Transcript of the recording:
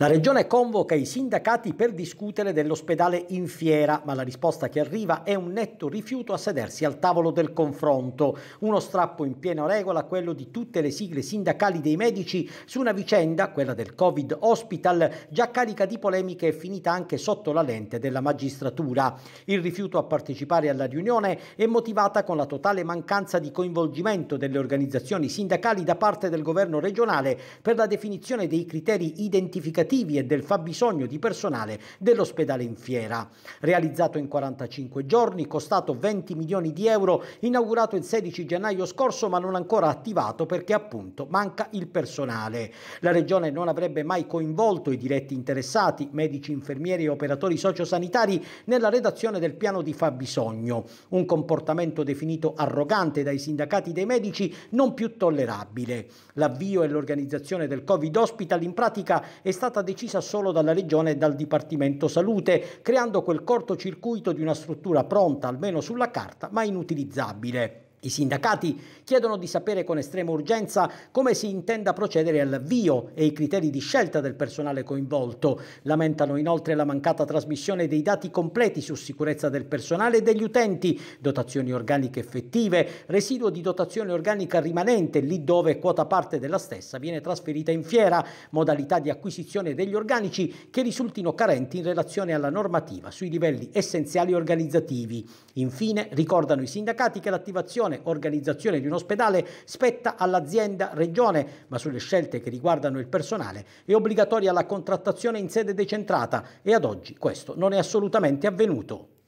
La Regione convoca i sindacati per discutere dell'ospedale in fiera, ma la risposta che arriva è un netto rifiuto a sedersi al tavolo del confronto. Uno strappo in piena regola, quello di tutte le sigle sindacali dei medici, su una vicenda, quella del Covid Hospital, già carica di polemiche e finita anche sotto la lente della magistratura. Il rifiuto a partecipare alla riunione è motivata con la totale mancanza di coinvolgimento delle organizzazioni sindacali da parte del governo regionale per la definizione dei criteri identificativi palliativi e del fabbisogno di personale dell'ospedale in fiera. Realizzato in 45 giorni, costato 20 milioni di euro, inaugurato il 16 gennaio scorso ma non ancora attivato perché appunto manca il personale. La Regione non avrebbe mai coinvolto i diretti interessati, medici, infermieri e operatori sociosanitari nella redazione del piano di fabbisogno, un comportamento definito arrogante dai sindacati dei medici non più tollerabile. L'avvio e l'organizzazione del Covid Hospital in pratica è stata stata decisa solo dalla Regione e dal Dipartimento Salute, creando quel cortocircuito di una struttura pronta, almeno sulla carta, ma inutilizzabile. I sindacati chiedono di sapere con estrema urgenza come si intenda procedere all'avvio e i criteri di scelta del personale coinvolto. Lamentano inoltre la mancata trasmissione dei dati completi su sicurezza del personale e degli utenti, dotazioni organiche effettive, residuo di dotazione organica rimanente lì dove quota parte della stessa viene trasferita in fiera, modalità di acquisizione degli organici che risultino carenti in relazione alla normativa sui livelli essenziali organizzativi. Infine ricordano i sindacati che l'attivazione gestione, organizzazione di un ospedale spetta all'azienda regione, ma sulle scelte che riguardano il personale è obbligatoria la contrattazione in sede decentrata e ad oggi questo non è assolutamente avvenuto.